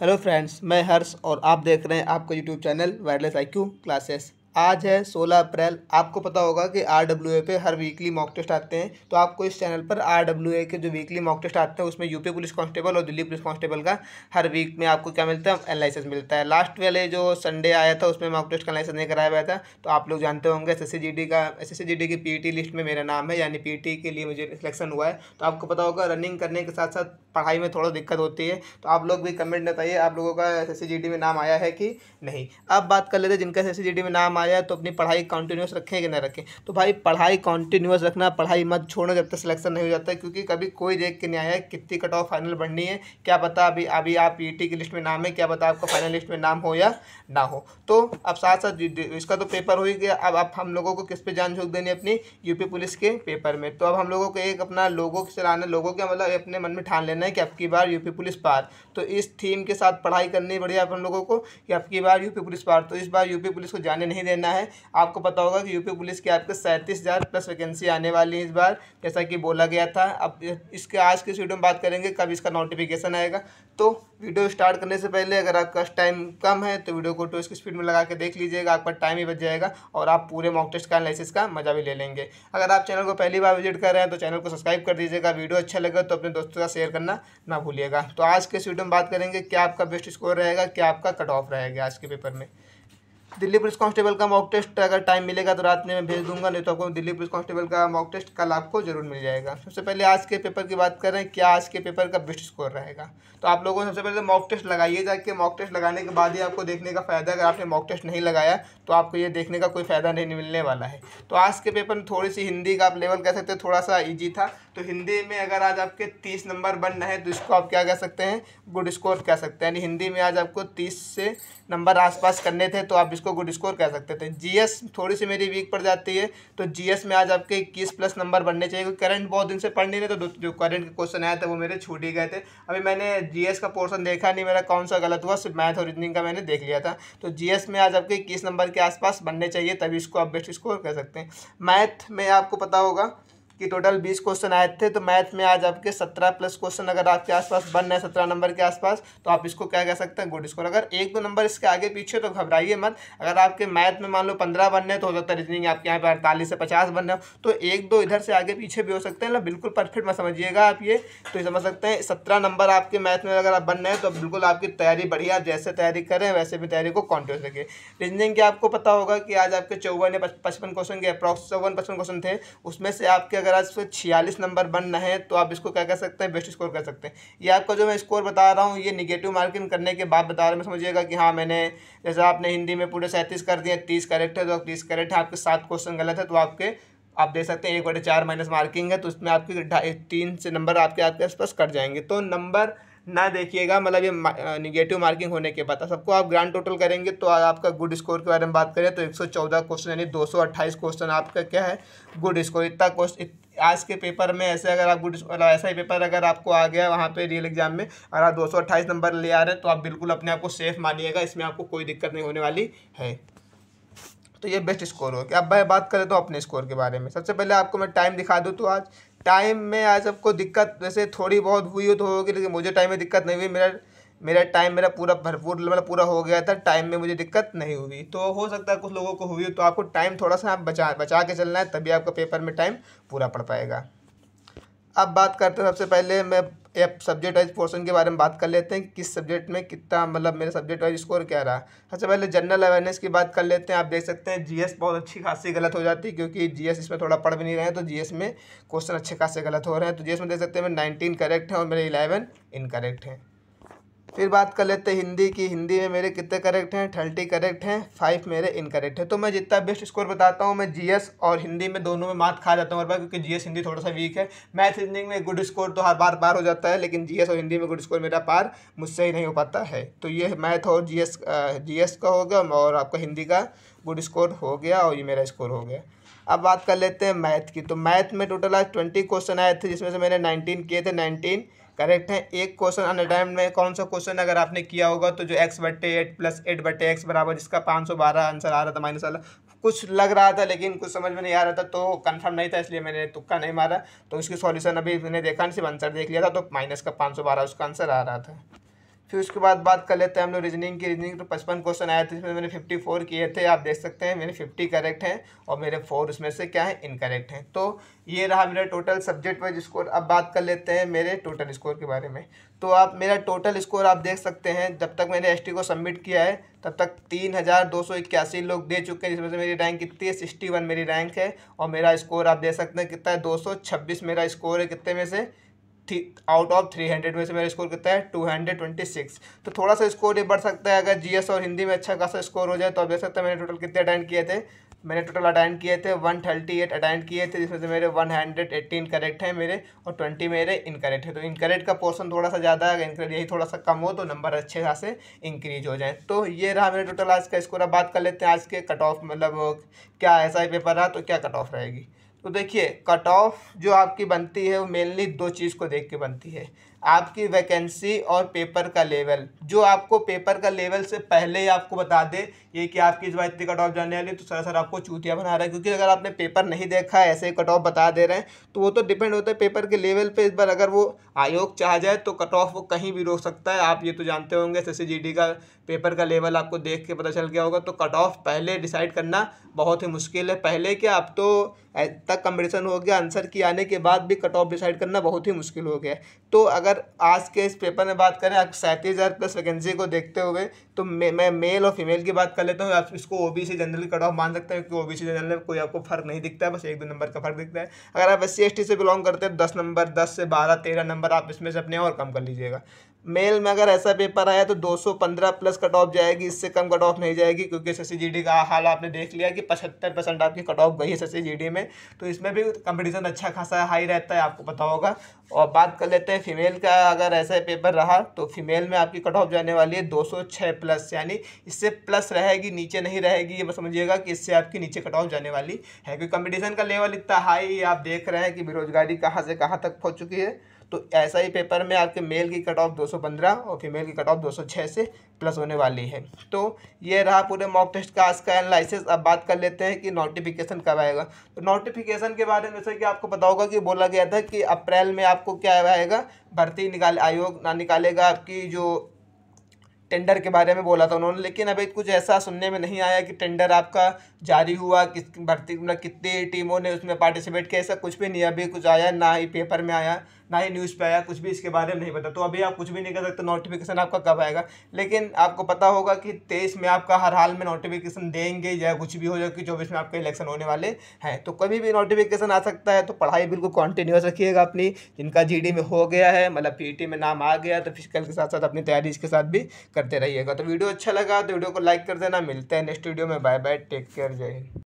hello friends मैं हर्ष और आप देख रहे हैं आपका YouTube channel wireless I classes आज है 16 अप्रैल आपको पता होगा कि आर ए पे हर वीकली मॉक टेस्ट आते हैं तो आपको इस चैनल पर आर ए के जो वीकली मॉक टेस्ट आते हैं उसमें यूपी पुलिस कांस्टेबल और दिल्ली पुलिस कांस्टेबल का हर वीक में आपको क्या मिलता है एनालिसिस मिलता है लास्ट वाले जो संडे आया था उसमें मॉक टेस्ट का एनालिसिस नहीं कराया गया था तो आप लोग जानते होंगे एस का एस की पी लिस्ट e में मेरा नाम है यानी पी e के लिए मुझे सिलेक्शन हुआ है तो आपको पता होगा रनिंग करने के साथ साथ पढ़ाई में थोड़ा दिक्कत होती है तो आप लोग भी कमेंट बताइए आप लोगों का एस में नाम आया है कि नहीं अब बात कर लेते जिनका एस में नाम आया आया तो अपनी पढ़ाई कंटिन्यूस रखें कि ना रखें तो भाई पढ़ाई कंटिन्यूस रखना पढ़ाई मत छोड़ना जब तक सिलेक्शन नहीं हो जाता क्योंकि कभी कोई देख के नहीं आया कितनी कट ऑफ फाइनल बढ़नी है क्या पता अभी अभी आप ई की लिस्ट में नाम है क्या पता आपका फाइनल लिस्ट में नाम हो या ना हो तो अब साथ साथ इसका तो पेपर हो ही गया अब आप हम लोगों को किस पे जान झोंक देनी अपनी यूपी पुलिस के पेपर में तो अब हम लोगों को एक अपना लोगों के चलाना लोगों के मतलब अपने मन में ठान लेना है कि आपकी बार यूपी पुलिस पार तो इस थीम के साथ पढ़ाई करनी पड़ी आप हम लोगों को कि आपकी बार यूपी पुलिस पार तो इस बार यूपी पुलिस को जाने नहीं देना है आपको पता होगा कि यूपी पुलिस की आपके सैंतीस हज़ार प्लस वैकेंसी आने वाली है इस बार जैसा कि बोला गया था अब इसके आज के वीडियो में बात करेंगे कब इसका नोटिफिकेशन आएगा तो वीडियो स्टार्ट करने से पहले अगर आपका टाइम कम है तो वीडियो को टू तो इसकी स्पीड में लगा के देख लीजिएगा आपका टाइम ही बच जाएगा और आप पूरे मॉक टेस्ट का एनालिसिस का मजा भी ले लेंगे अगर आप चैनल को पहली बार विजिट कर रहे हैं तो चैनल को सब्सक्राइब कर दीजिएगा वीडियो अच्छा लगे तो अपने दोस्तों का शेयर करना ना भूलिएगा तो आज के इस वीडियो में बात करेंगे क्या आपका बेस्ट स्कोर रहेगा क्या आपका कट ऑफ रहेगा आज के पेपर में दिल्ली पुलिस कांस्टेबल का मॉक टेस्ट अगर टाइम मिलेगा तो रात में मैं भेज दूंगा नहीं तो आपको दिल्ली पुलिस कांस्टेबल का मॉक टेस्ट कल आपको जरूर मिल जाएगा सबसे पहले आज के पेपर की बात करें क्या आज के पेपर का बेस्ट स्कोर रहेगा तो आप लोगों ने सबसे पहले मॉक टेस्ट लगाइए जाके मॉक टेस्ट लगाने के बाद ही आपको देखने का फ़ायदा अगर आपने मॉक टेस्ट नहीं लगाया तो आपको ये देखने का कोई फ़ायदा नहीं मिलने वाला है तो आज के पेपर में थोड़ी सी हिंदी का आप लेवल कह सकते हैं थोड़ा सा ईजी था तो हिंदी में अगर आज आपके तीस नंबर बनना है तो इसको आप क्या कह सकते हैं गुड स्कोर कह सकते हैं यानी हिंदी में आज आपको तीस से नंबर आसपास करने थे तो आप इसको इसको गुड स्कोर कह सकते थे जीएस तो थोड़ी सी मेरी वीक पड़ जाती है तो जीएस में आज आपके इक्कीस प्लस नंबर बनने चाहिए क्योंकि करंट बहुत दिन से पढ़ नहीं रहे तो जो करंट के क्वेश्चन आए थे वो मेरे छूट ही गए थे अभी मैंने जीएस का पोर्सन देखा नहीं मेरा कौन सा गलत हुआ सिर्फ मैथ और रीजनिंग का मैंने देख लिया था तो जीएस में आज आपके इक्कीस नंबर के आसपास बनने चाहिए तभी इसको आप बेस्ट स्कोर कह सकते हैं मैथ में आपको पता होगा कि टोटल बीस क्वेश्चन आए थे तो मैथ में आज आपके सत्रह प्लस क्वेश्चन अगर आपके आसपास बन रहे सत्रह नंबर के आसपास तो आप इसको क्या कह सकते हैं गुड स्कोर अगर एक दो नंबर इसके आगे पीछे तो घबराइए मत अगर आपके मैथ में मान लो पंद्रह बनने तो हो सकता है रीजनिंग आपके यहाँ पे अड़तालीस से पचास रहे हो तो एक दो इधर से आगे पीछे भी हो सकते हैं ना मतलब बिल्कुल परफेक्ट मत समझिएगा आप ये तो समझ सकते हैं सत्रह नंबर आपके मैथ में अगर आप बन रहे हैं तो बिल्कुल आपकी तैयारी बढ़िया जैसे तैयारी करें वैसे भी तैयारी को कॉन्टिन्यू रखें रीजनिंग की आपको पता होगा कि आज आपके चौवन या पचपन क्वेश्चन के अप्रॉक्स चौवन पचपन क्वेश्चन थे उसमें से आपके अगर अगर आज इसको छियालीस नंबर बन रहे हैं तो आप इसको क्या कर सकते हैं बेस्ट स्कोर कर सकते हैं ये आपका जो मैं स्कोर बता रहा हूँ ये निगेटिव मार्किंग करने के बाद बता रहा हूँ समझिएगा कि हाँ मैंने जैसे आपने हिंदी में पूरे सैंतीस कर दिए तीस करेक्ट है तो तीस करेक्ट है आपके सात क्वेश्चन गलत है तो आपके आप देख सकते हैं एक बटे चार माइनस मार्किंग है तो उसमें आपके तीन से नंबर आपके आपके आसपास कट जाएंगे तो नंबर ना देखिएगा मतलब ये निगेटिव मार्किंग होने के बाद सबको आप ग्रांड टोटल करेंगे तो आपका गुड स्कोर के बारे में बात करें तो 114 क्वेश्चन यानी 228 क्वेश्चन आपका क्या है गुड स्कोर इतना क्वेश्चन आज के पेपर में ऐसे अगर आप गुड मतलब ऐसा ही पेपर अगर आपको आ गया वहाँ पे रियल एग्जाम में अगर आप दो नंबर ले आ रहे हैं तो आप बिल्कुल अपने आप को सेफ मानिएगा इसमें आपको कोई दिक्कत नहीं होने वाली है तो ये बेस्ट स्कोर हो गया अब मैं बात करें तो अपने स्कोर के बारे में सबसे पहले आपको मैं टाइम दिखा दूँ तो आज टाइम में आज आपको दिक्कत वैसे थोड़ी बहुत हुई हो तो होगी लेकिन मुझे टाइम में दिक्कत नहीं हुई मेरा मेरा टाइम मेरा पूरा भरपूर मतलब पूरा हो गया था टाइम में मुझे दिक्कत नहीं हुई तो हो सकता है कुछ लोगों को हुई हो तो आपको टाइम थोड़ा सा आप बचा बचा के चलना है तभी आपका पेपर में टाइम पूरा पड़ पाएगा अब बात करते हैं सबसे पहले मैं एफ सब्जेक्ट वाइज पोर्शन के बारे में बात कर लेते हैं किस सब्जेक्ट में कितना मतलब मेरा सब्जेक्ट वाइज स्कोर क्या रहा सबसे पहले जनरल अवेयरनेस की बात कर लेते हैं आप देख सकते हैं जीएस बहुत अच्छी खासी गलत हो जाती है क्योंकि जीएस इसमें थोड़ा पढ़ भी नहीं रहे हैं तो जीएस में क्वेश्चन अच्छे खासे गलत हो रहे हैं तो जीएस में देख सकते हैं मेरे नाइनटीन करेक्ट है और मेरे इलेवन इनकरेक्ट हैं फिर बात कर लेते हैं हिंदी की हिंदी में मेरे कितने करेक्ट हैं थर्टी करेक्ट हैं फाइव मेरे इनकरेक्ट है तो मैं जितना बेस्ट स्कोर बताता हूँ मैं जीएस और हिंदी में दोनों में मात खा जाता हूँ हर बार क्योंकि जीएस हिंदी थोड़ा सा वीक है मैथ हिंदी में गुड स्कोर तो हर बार पार हो जाता है लेकिन जी और हिंदी में गुड स्कोर मेरा पार मुझसे ही नहीं हो पाता है तो ये मैथ और जी एस का हो गया और आपका हिंदी का गुड स्कोर हो गया और ये मेरा स्कोर हो गया अब बात कर लेते हैं मैथ की तो मैथ में टोटल आज ट्वेंटी क्वेश्चन आए थे जिसमें से मैंने नाइनटीन किए थे नाइनटीन करेक्ट है एक क्वेश्चन अनअटैम्प में कौन सा क्वेश्चन अगर आपने किया होगा तो जो एक्स बट्टे एट प्लस एट बट्टे एक्स बराबर जिसका पाँच सौ बारह आंसर आ रहा था माइनस वाला कुछ लग रहा था लेकिन कुछ समझ में नहीं आ रहा था तो कंफर्म नहीं था इसलिए मैंने तुक्का नहीं मारा तो उसकी सॉल्यूशन अभी मैंने देखा नहीं सिर्फ आंसर देख लिया था तो माइनस का पाँच सौ बारह उसका आंसर आ रहा था फिर उसके बाद बात कर लेते हैं हम लोग रीजनिंग की रीजनिंग तो पचपन क्वेश्चन आए थे जिसमें मैंने फिफ्टी फोर किए थे आप देख सकते हैं मेरे फिफ्टी करेक्ट हैं और मेरे फोर उसमें से क्या है इनकरेक्ट हैं तो ये रहा मेरा टोटल सब्जेक्ट वाइज स्कोर अब बात कर लेते हैं मेरे टोटल स्कोर के बारे में तो आप मेरा टोटल स्कोर आप देख सकते हैं जब तक मैंने एस को सबमिट किया है तब तक तीन हज़ार दो सौ इक्यासी लोग दे चुके हैं जिसमें से मेरी रैंक कितनी है सिक्सटी वन मेरी रैंक है और मेरा स्कोर आप देख सकते हैं कितना है दो सौ छब्बीस मेरा स्कोर है कितने में से आउट ऑफ थ्री हंड्रेड में से मेरा स्कोर कितना है टू हंड्रेड ट्वेंटी सिक्स तो थोड़ा सा स्कोर ये बढ़ सकता है अगर जीएस और हिंदी में अच्छा खासा स्कोर हो जाए तो आप देख सकते हैं मैंने टोटल कितने अटेंड किए थे मैंने टोटल अटेंड किए थे वन थर्टी एट अटेंड किए थे जिसमें से मेरे वन हंड्रेड एट्टीन करेक्ट है मेरे और ट्वेंटी मेरे इनकरेक्ट तो है तो इनकरेक्ट का पोर्सन थोड़ा सा ज़्यादा है इनकरेक्ट यही थोड़ा सा कम हो तो नंबर अच्छे खास इंक्रीज हो जाए तो ये रहा मेरे टोटल आज का स्कोर अब बात कर लेते हैं आज के कट ऑफ मतलब क्या ऐसा ही पेपर रहा तो क्या कट ऑफ रहेगी तो देखिए कट ऑफ जो आपकी बनती है वो मेनली दो चीज़ को देख के बनती है आपकी वैकेंसी और पेपर का लेवल जो आपको पेपर का लेवल से पहले ही आपको बता दे ये कि आपकी इस बार इतनी कट ऑफ जाने वाली तो सरासर आपको चूतिया बना रहा है क्योंकि अगर आपने पेपर नहीं देखा ऐसे ही कट ऑफ बता दे रहे हैं तो वो तो डिपेंड होता है पेपर के लेवल पर इस बार अगर वो आयोग चाह जाए तो कट ऑफ वो कहीं भी रोक सकता है आप ये तो जानते होंगे एस का पेपर का लेवल आपको देख के पता चल गया होगा तो कट ऑफ पहले डिसाइड करना बहुत ही मुश्किल है पहले क्या अब तो तक कंपटीशन हो गया आंसर की आने के बाद भी कट ऑफ डिसाइड करना बहुत ही मुश्किल हो गया तो अगर आज के इस पेपर में बात करें आप सैंतीस हज़ार प्लस वैकेंसी को देखते हुए तो मे, मैं मेल और फीमेल की बात कर लेता हूँ आप इसको O B C general cut off मान सकते हैं क्योंकि ओ बी सी जनरल में कोई आपको फर्क नहीं दिखता है बस एक दो नंबर का फर्क दिखता है अगर आप एस सी से बिलोंग करते हैं दस नंबर दस से बारह तेरह नंबर आप इसमें से अपने और कम कर लीजिएगा मेल में अगर ऐसा पेपर आया तो 215 प्लस कट ऑफ जाएगी इससे कम कट ऑफ नहीं जाएगी क्योंकि एस एस का हाल आपने देख लिया कि 75 परसेंट आपकी कट ऑफ गई है एस एस में तो इसमें भी कंपटीशन अच्छा खासा हाई रहता है आपको पता होगा और बात कर लेते हैं फीमेल का अगर ऐसा पेपर रहा तो फीमेल में आपकी कट ऑफ जाने वाली है दो प्लस यानी इससे प्लस रहेगी नीचे नहीं रहेगी ये समझिएगा कि इससे आपकी नीचे कट ऑफ जाने वाली है क्योंकि कम्पिटिशन का लेवल इतना हाई आप देख रहे हैं कि बेरोजगारी कहाँ से कहाँ तक पहुँच चुकी है तो ऐसा ही पेपर में आपके मेल की कट ऑफ दो और फीमेल की कट ऑफ दो से प्लस होने वाली है तो ये रहा पूरे मॉक टेस्ट का आज का एनालिसिस अब बात कर लेते हैं कि नोटिफिकेशन कब आएगा तो नोटिफिकेशन के बारे में जैसे कि आपको पता होगा कि बोला गया था कि अप्रैल में आपको क्या आएगा भर्ती निकाल आयोग ना निकालेगा आपकी जो टेंडर के बारे में बोला था उन्होंने लेकिन अभी कुछ ऐसा सुनने में नहीं आया कि टेंडर आपका जारी हुआ किस भर्ती मतलब कितनी टीमों ने उसमें पार्टिसिपेट किया ऐसा कुछ भी नहीं अभी कुछ आया ना ही पेपर में आया ना ही न्यूज़ पे आया कुछ भी इसके बारे में नहीं पता तो अभी आप कुछ भी नहीं कर सकते नोटिफिकेशन आपका कब आएगा लेकिन आपको पता होगा कि तेईस में आपका हर हाल में नोटिफिकेशन देंगे या कुछ भी हो जाए कि चौबीस में आपके इलेक्शन होने वाले हैं तो कभी भी नोटिफिकेशन आ सकता है तो पढ़ाई बिल्कुल कॉन्टिन्यूस रखिएगा अपनी जिनका जी में हो गया है मतलब पी e में नाम आ गया तो फिजिकल के साथ साथ अपनी तैयारी इसके साथ भी करते रहिएगा तो वीडियो अच्छा लगा तो वीडियो को लाइक कर देना मिलते हैं नेक्स्ट वीडियो में बाय बाय टेक केयर जय हिंद